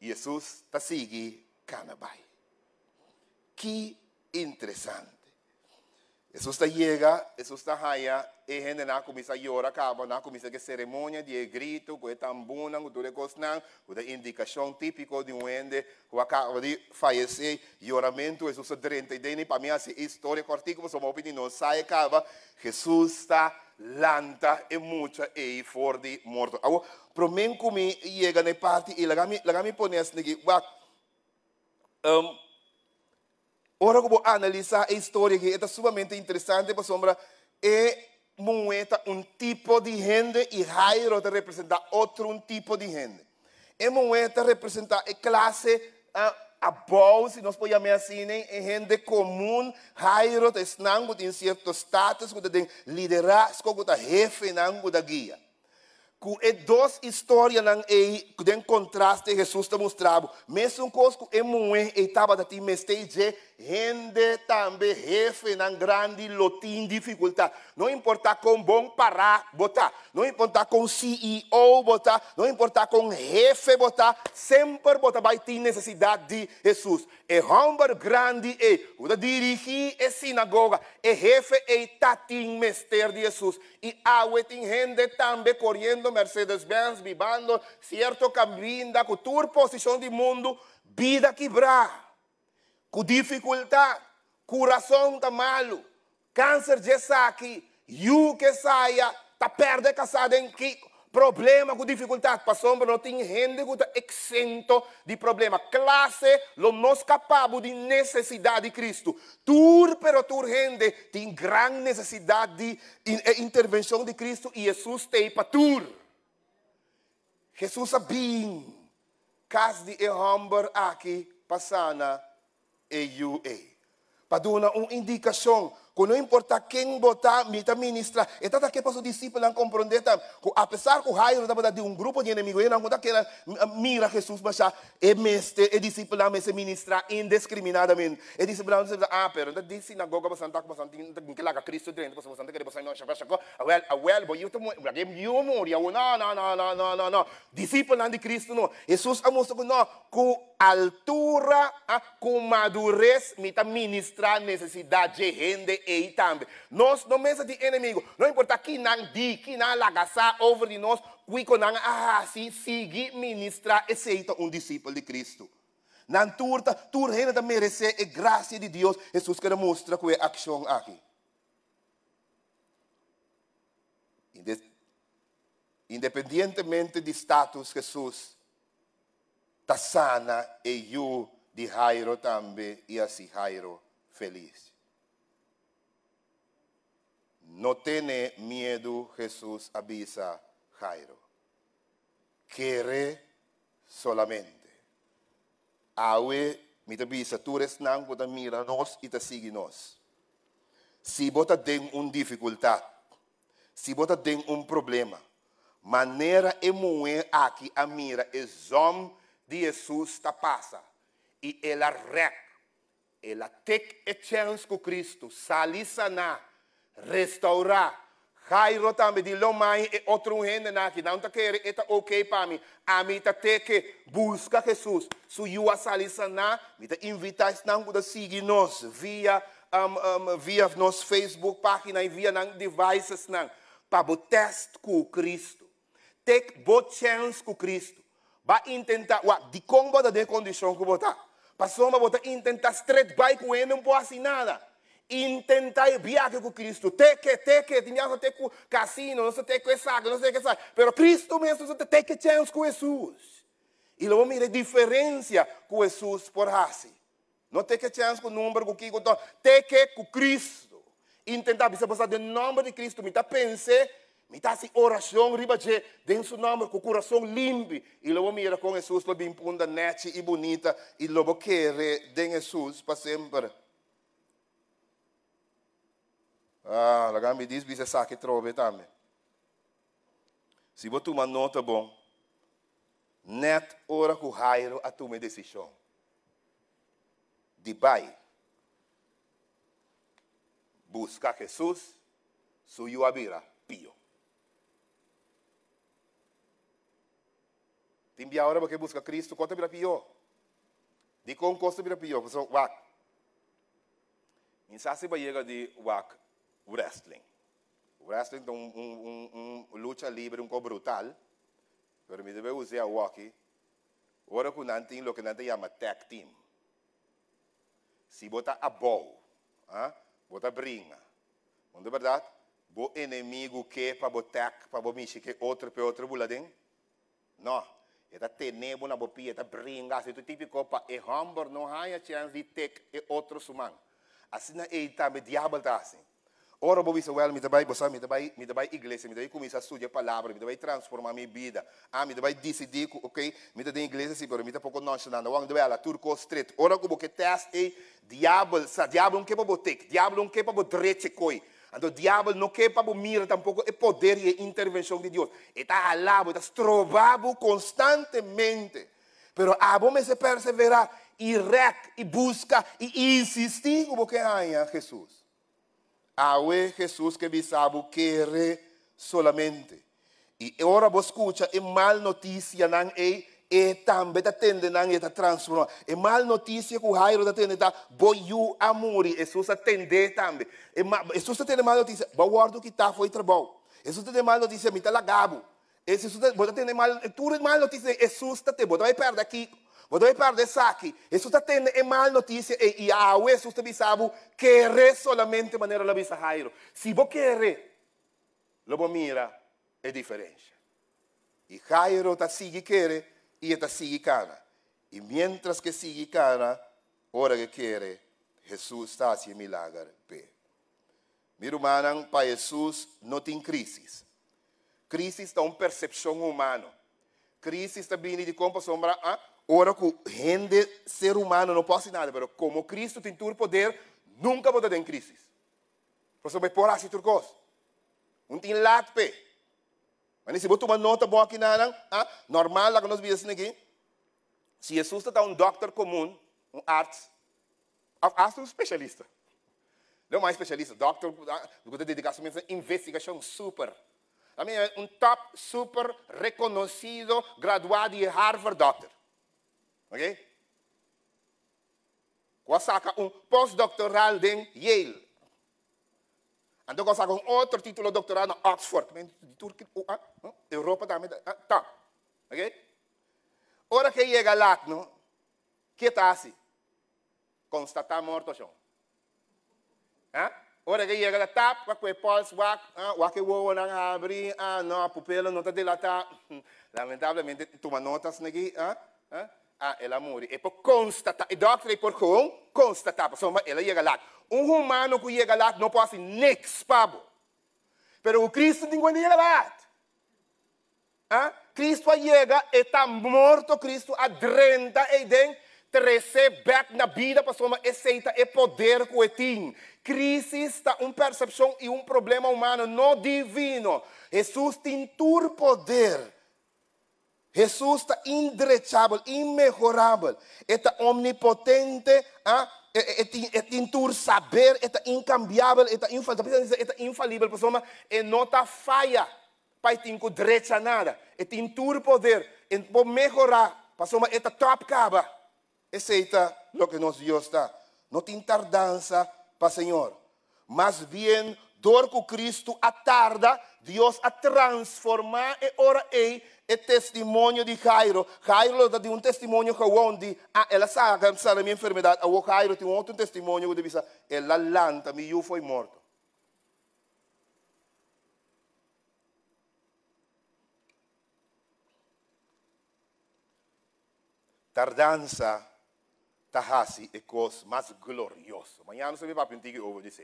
Jesus está seguindo Canabai. Que interessante. Jesus está llega, Jesus está e a gente na começa a llorar, acaba, na comienza a ceremonia, de grito, con tambuna, con o cosnan, con la indicação típica de um ende, que acaba de o lloramento, Jesus está drente, e dene para mim hace historia cortica, como somos opinión, no sai acaba, Jesus está lanta e muito e for de morto. Agora, para mim, como chega na parte, e lá me, lá me põe assim, que, Ora, vou analisar a história, que é sumamente interessante, para sombra, é moeda um tipo de gente e Jairo representa outro tipo de gente. E é moeda representa a classe uh, above, se nós podemos chamar assim, né? é gente comum. Jairo está tem certo status, que tem liderança, que tem jefe, né? que tem guia. Com é duas histórias né? que tem contraste Jesus está mostrando. Mesmo com que é moeda, estava a time, mestre, tem gente também, jefe, na grande lotim dificuldade. Não importa com bom pará botar, não importa com CEO botar, não importa com jefe botar, sempre botar vai ter necessidade de Jesus. É homem grande é, o dirigir a sinagoga, é jefe é eh, tatim mestre de Jesus. E há gente também correndo Mercedes-Benz, vivendo certo caminho da cultura, posição de mundo, vida quebrar com dificuldade, coração está malo, câncer de saque, o que saia, está perde casada em que problema com dificuldade, para sombra não tem gente que está exento de problema. Classe, lo nos capabo de necessidade de Cristo. Tur, pero tur gente tem grande necessidade de eh, intervenção de Cristo e Jesus tem para tur. Jesus sabia, caso de homem aqui passando AUA. Paduna ang indikasyong que não importa quem botar, mita ministra, e tanto que para os discípulos não compreender, apesar que o raio de um grupo de inimigos, ele não conta que mira Jesus, mas é mestre, é discípulo, me é ministra indiscriminadamente. É discípulo, não ah, pero, disse na goga, você não está com você, não que lá Cristo dentro, você não quer, você não não chega, well, well, não you, you moria, não, não, não, não, não, não, não, discípulo não de Cristo, não. Jesus que não, com altura, com madurez, mita ministra necessidade de gente ei também. Nós não pensa de inimigo. Não importa quem não di, quem não lagaça over de nós, que não ah, sim, siga, ministra, aceita um discípulo de Cristo. Não turta, tur hena da merecer a graça de Deus. Jesus quer mostrar que é ação aqui. Independentemente de status, Jesus está sana e eu de Jairo também e assim Jairo feliz. No tiene miedo, Jesús avisa Jairo. Quere solamente. Awe, me te avisa, tu resnan, bota mira nos e te sigue nos. Se bota tem uma dificuldade, se bota tem um problema, maneira e moer aqui a mira, é zom de Jesus ta passa. E ela rec, ela take a chance com Cristo, sali sanar restaurar. Jairo também de lomai e outro rende naqui. Não está querendo, está ok para mim. A mim está ter que buscar Jesus. Se eu a salisa na, me está invitar a seguir nós via, um, um, via nosso Facebook página e via nos devices na. Para o teste com Cristo. Take boa chance com Cristo. Vai tentar, uá, de como botar de condição que botar. Passou a botar, tentar straight by com ele, não pode assim nada intentar viajar com Cristo. Tem que, tem que, dinheiro tem com cassino, não tem que saco, não sei que saco. Mas Cristo mesmo tem que chance com Jesus. E luego a diferença com Jesus por assim. Não tem que chance com o número, com o que, com Tem que com Cristo. Intentar, você precisa do nome de Cristo. Me está pensando, me está assim, oração, ribaje, dentro do nome, com o coração limpo. E logo mira com Jesus, logo bem punda, neta e bonita. E logo querer de Jesus para sempre. Ah, la gambi dis bisa sake trobe tame. Si bo tu man nota bom, net ora ku hairo a tua me decisão. Dibai. Busca Jesus, su yuabira pio. Timbia ora porque busca Cristo, conta bira pio. Di con costa bira pio, so wak. Insasi ba yega di wak wrestling. Wrestling é um, um, um, luta livre, um pouco brutal. Permíteme usar o hockey. Agora que não tem o que não chama tag team. Se botar a bow, ah, botar brinca. Não é verdade? Bo inimigo que para botar, para bo mexer que outro para outro buladinho. Não. Eta tenebo na bopia, eta bringa, se tu típico pa e hambor não há a chance de ter e outro suman. Assim na eita me diabo tá assim. Ora, vou dizer, well, me vai bossa, me vai, me vai igreja, me vai começar a estudar a palavra, me vai transformar minha vida. Ah, me vai decidir, ok? Me vai igreja, sim, pero me vai pouco nós na wang de ela, turco street. Ora, como que teste diabo, sa diabo não quepa botec diabo não quepa botreche coi. ando diabo não quer para mira tampouco é poder e intervenção de Deus. Está alabo, está estrovado constantemente. pero a ah, bom se perseverar e rec, e busca, e insistir, como que há ah, Jesus. Awe Jesús que bisabu quiere solamente. Y ahora vos escucha, es mal noticia, nan, e, e también te atende, nan, esta transforma Es mal noticia que Jairo te atende, ta, boyu a morir, Jesús atende también. Jesús te atende mal noticia, va guardar que está, foi trabajo. Jesús te atende mal noticia, me mita lagabo. Jesús te atende mal, eres mal noticia, Jesús te atende, bota a perder aquí Vou dar para dessa aqui. Isso está tendo é mal notícia e, e a Yahweh, você me sabe, solamente maneira la visa Jairo. Se você quer, lo mira é diferente. E Jairo está sigue quer e está sigue cana. E mientras que sigue cana, hora que quer, Jesus está assim milagre. Mi irmã, para Jesus não tem crises. Crisis está uma percepção humana. Crisis está vindo de como sombra. Ah? Ora, que rende ser humano, não pode nada, mas como Cristo tem todo o poder, nunca pode ter crise. Você vai por assim, turcos. Não tem lápis. Mas se você uma nota boa aqui, não, ah, normal, lá que nós vimos aqui, se Jesus está um doctor comum, um arts, ah, ah, um especialista. Não mais especialista, doctor, você dedica dedicação a investigação super. Também é um top super reconhecido, graduado de Harvard Doctor. OK? Kwa saca un postdoctoral in Yale. En dan saca un otro título doctoral de Oxford. Men, Europa daarmee. Tá. OK? Ora que chega lá, não? Que tá assim? Constata morto, João. Eh? Ora que chega lá, tá? Com aquele pulso, wak, eh, wak e uou, não abri, ah, não, a ah, pupila não está dilatada. Lamentavelmente, toma notas aqui, hã? Eh? Hã? ah, ela morre. É por constatar. E doctor e por com, constatar. Pessoa, ele chega lá. Um humano que chega lá não pode nix, pabo. Mas o Cristo não é chega lá. Ah? Cristo chega e está morto. Cristo adrenda e tem trazer back na vida, pessoa, aceita e poder que tem. Crise está uma percepção e um problema humano, não divino. Jesus tem todo poder Jesus está indrechável, imejorável, está é omnipotente, ¿ah? está é, é, saber, está incambiável, está infalível, está infalível, pessoal, não está falha, pai tem que drecha nada, está em tur poder, para melhorar, pessoal, está top caba, esse é o que nosso Deus está, não tem tardança para Senhor, mas bem Door Cristo a tarda, Dios a transformar e ora è é testemunho de Cairo. Cairo dá de um testemunho que eu de ah, ela sabe que a minha enfermidade, o Cairo tem outro testemunho que eu disse, ela lanta, mi eu foi morto. Tardanza, tahasi è coisa mais gloriosa. Amanhã não se me vai pintar over disso.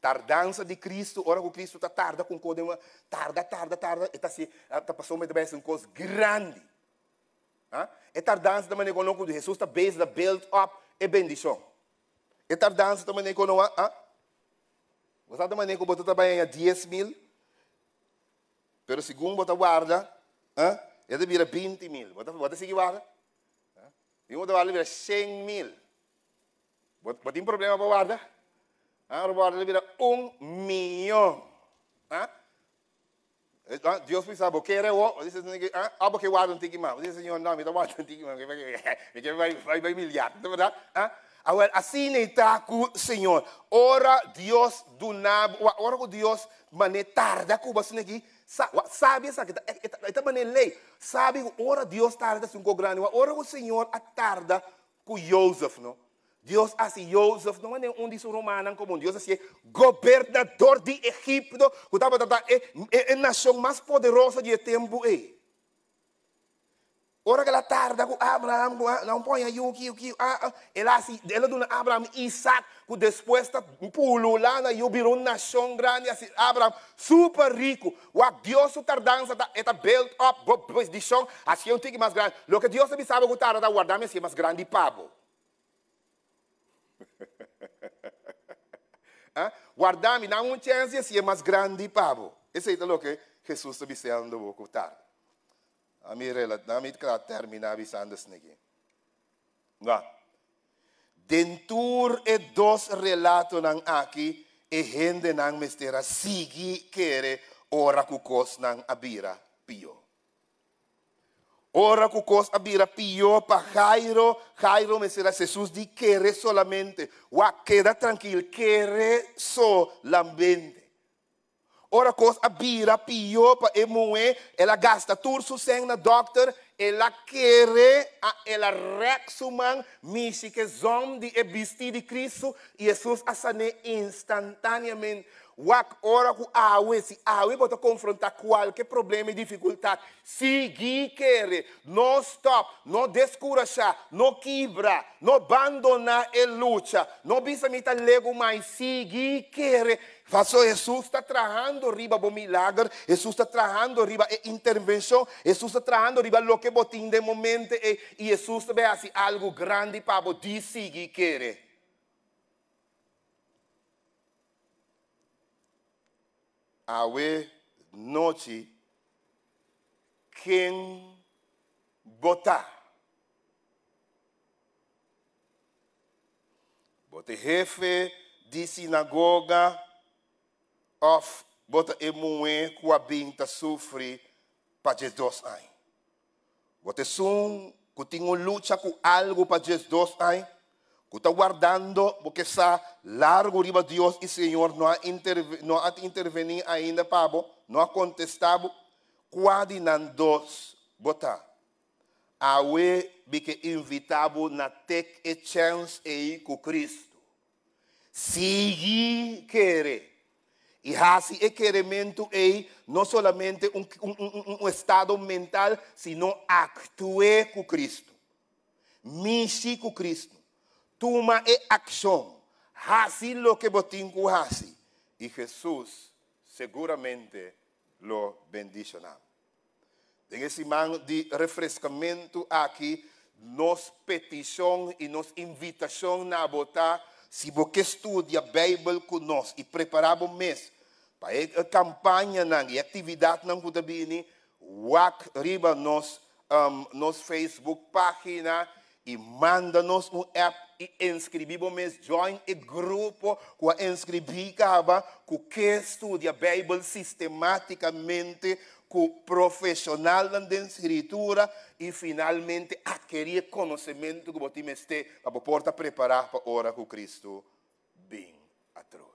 Tardança de Cristo, ora que Cristo está tarda com coisa, tarda, tarda, tarda, está se assim, está ah, passando também uma coisa grande. Ah? É tardança também quando de Jesus está base da tá build up é bendição. É tardança também quando ah? Você também quando botou também a 10 mil, pero segundo botou guarda, ah? Ele vira 20 mil, botou botou seguir guarda. Ah? E um outro vale vira 100 mil. Botou um problema para guarda. A roubada vira um milhão. Hã? Deus pensava, o que era o? Disse assim, ah, que guarda um tigimão. Disse assim, oh, não, me dá guarda um tigimão, que vai, vai, vai milhar, não é verdade? Agora, assim está com o Senhor. Ora, Deus do nabo, ora com Deus, mané tarda, cuba, o aqui, sabe essa que está, é, é, tá, é, tá mané lei, sabe, ora Deus tarda, um assim, co grande, ora o Senhor a tarda com Joseph, não? Deus assim, Joseph, não é um disso romano comum, Deus assim, governador de Egipto, é a nação mais poderosa de tempo. É. Eh. Ora que ela tarde, com Abraham, não põe aí o que, o que, ele hace, ele dona Abraham Isaac, que depois tá pululando, e virou uma nação grande, assim, Abraham, super rico, o Deus o tardança, está built up, posição, assim, um tique mais grande, o que Deus sabe, sabe que o tarde, guardar-me assim, mais grande, pabo. Eh? Guardami da uma chance e é mais grande pavo. Isso é o que Jesus está dizendo vou contar. A minha relação, termina terminar avisando isso aqui. Vá. Dentur e dos relatos nan aqui e gente nan mestera sigi quere ora cucos não abira pior. Ora kukos abira pior para Jairo, Jairo me será Jesus de querer solamente, que queda tranquilo, quere solamente. Ora kos abira pior para Emoé, ela gasta tur seu sangue na doctor, ela quer a ela rexuman misi que zom di ebisti de Cristo, Jesus assane instantaneamente. Agora Awe, se Awe botar confrontar qualquer problema e dificuldade, seguir querer, não stop, não descorajar, não quebra, não abandonar e luta, não bisamita lego mais, seguir querer. Faço Jesus está trajando riba o milagre, Jesus está trajando riba a intervenção, Jesus está trajando riba o que botim de momento e Jesus vê assim algo grande para você seguir querer. Awe Noti King Bota. Bota refe de sinagoga of Bota emuwe kuabinta sufri para Jesus ai. Bota sum kutingo lucha com algo para Jesus ai está guardando porque está largo riba Deus e Senhor não há, interve, não há intervenir ainda, Pablo, não há contestado, coadinandos, botar. Awe que invitado na tec e chance e com Cristo. Sigi querer. E assim é queremento e não somente um, um, um, um estado mental, sino actuar com Cristo. Mexer com Cristo. Toma e acción. Así lo que botín hace. Y Jesús seguramente lo bendiciona. En ese man de refrescamiento aquí, nos petición y nos invitación a votar si que estudia Biblia con nos y preparar un mes para la campaña y actividad actividad na wak riba nos, um, nos Facebook página e manda-nos um app e inscrevimos, join um grupo que inscrevicava, que estuda a Bíblia sistematicamente, que profissional da escritura e finalmente adquirir conhecimento que você tem para poder preparar para a hora Cristo vem a Troia.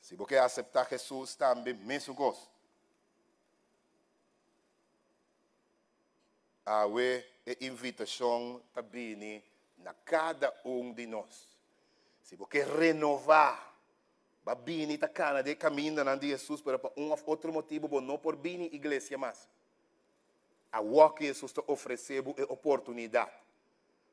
Se você aceitar Jesus também, mesmo gosto. Awe é invitação também na cada um de nós. Se você renovar, babini está cana de caminho na de Jesus para um outro motivo, não por bini igreja mas a o que Jesus te ofereceu é oportunidade.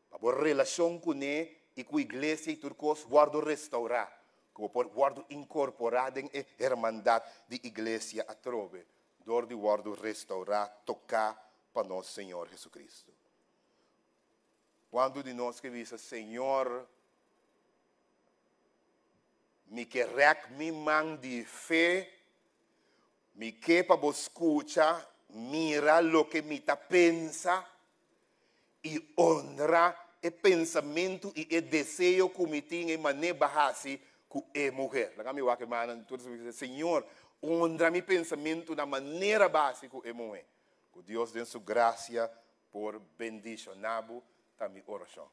Para a relação com ele e com a igreja e turcos, guardo restaurar, como por guardo incorporado em hermandade de igreja a trove, dor de guardo restaurar, tocar para nosso Senhor Jesus Cristo. Quando de nós que diz, Senhor, me quer me de fé, me vos escucha, mira o que me está pensa e honra o pensamento e o desejo que me tinha em maneira barrasi com a mulher. me todos Senhor, honra me pensamento na maneira básica a é mulher. Que Deus dé sua graça por bendicionar a mi oração.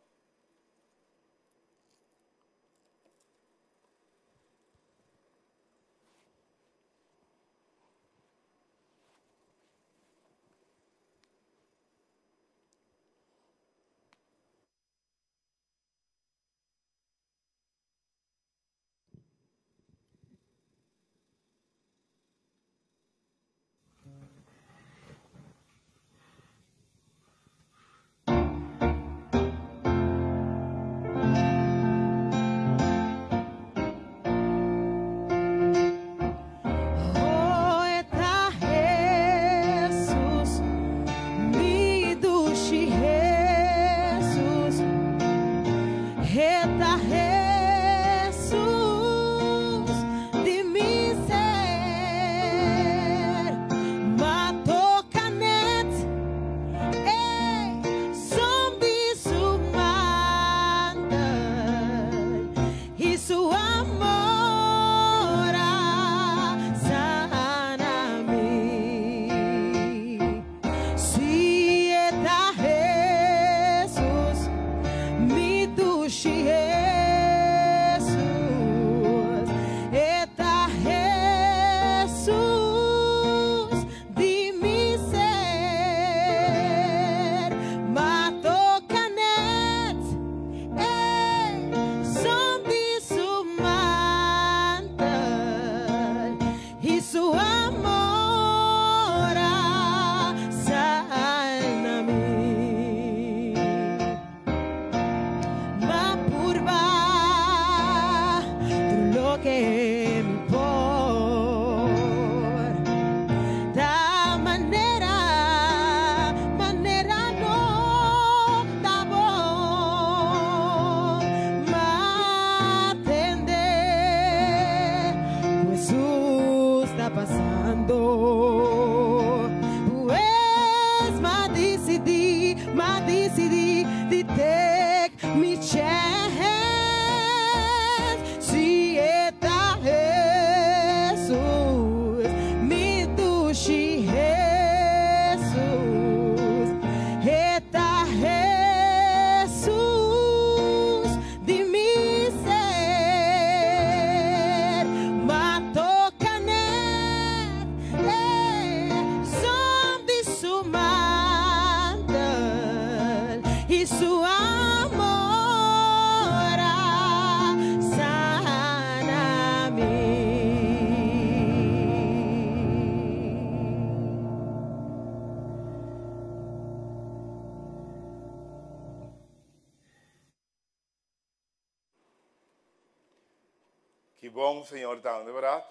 Que bom Senhor está, não é verdade?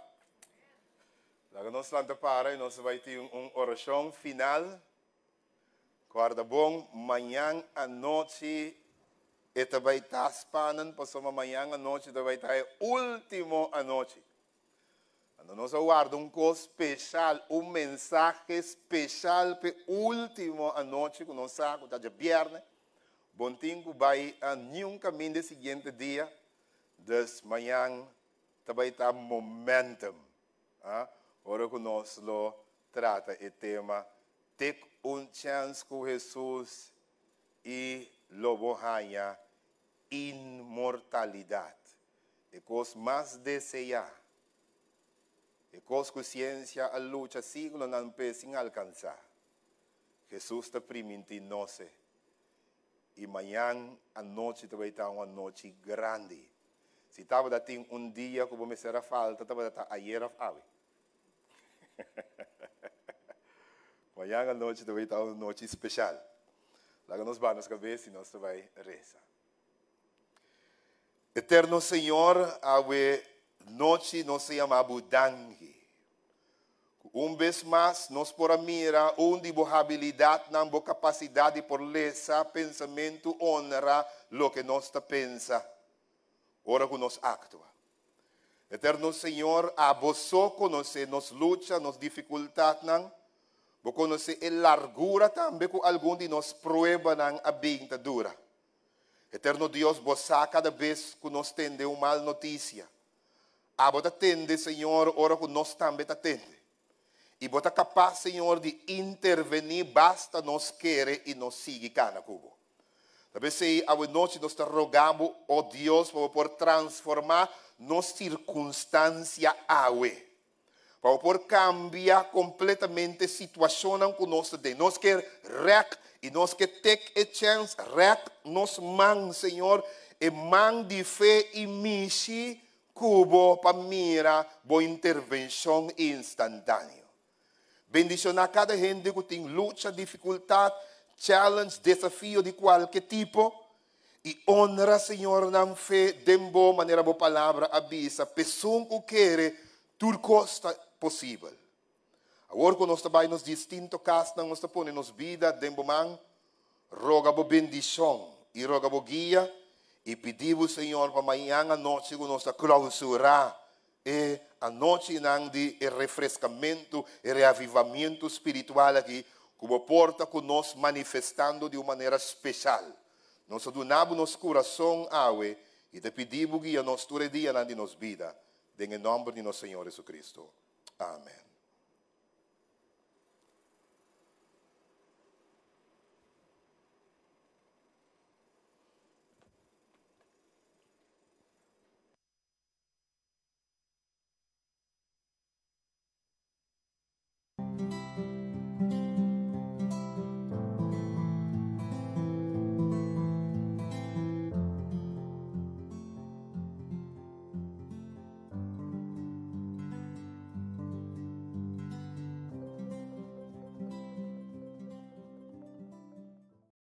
Agora nós vamos para e nós vamos ter um oração final. Guarda bom, amanhã à noite e também está spanan, passamos amanhã à noite, também é está a última à noite. Quando nós guardamos um coisa especial, um mensagem especial para a última à noite, que nós sabemos, está viernes, bom tempo, vai a nenhum caminho do seguinte dia, das manhãs também está momentum. Agora ah? que nós lo trata o tema Take um chance com Jesus e lobo ganha imortalidade. É coisa mais desejar. É coisa que ciência a luta siglo não pensa em alcançar. Jesus está primindo nós. E amanhã a noite também está uma noite grande. Se estava da ti um dia que me será falta, estava da ayer of awe. Amanhã à noite vai estar uma noite especial. Larga nos banos cabeça e nós vai rezar. Eterno Senhor, a noite nos chama Abudangi. Um vez mais, nós por mira onde boa habilidade, não boa capacidade por leça pensamento honra, lo que nós pensa ora que nos actua. Eterno Senhor, a vosso conoce nos lucha, nos dificultad nan, vos conoce el largura também que algum de nós prueba nan a dura. Eterno Deus, vos cada vez que nos tende uma mal notícia. A vos tende Senhor, ora que nós também tende. E vos capaz, Senhor, de intervenir, basta nos querer e nos sigue cana cubo. Talvez sei a noite nós te rogamos, oh Deus, para poder transformar nossa circunstância a Para por cambiar completamente a situação que nós temos. Nós quer e nós que take a chance, rec nos mãos, Senhor, e mão de fé e mexi cubo para mira boa intervenção instantânea. Bendição a cada gente que tem luta, dificuldade, challenge, desafio de qualquer tipo. E honra, Senhor, na fé, de boa maneira, boa palavra, avisa, pessoa que quer, tudo custa possível. Agora, quando nós trabalhamos nos distintos casos, nós pôr nos vida, de boa roga boa bendição e roga boa guia e pedimos, Senhor, para amanhã à noite, quando nós clausura e a noite de refrescamento e reavivamento espiritual aqui, como porta conosco manifestando de uma maneira especial. Nós adunamos nosso coração a e te pedimos guia nos todo dia na nossa vida. Em nome de nosso Senhor Jesus Cristo. Amém.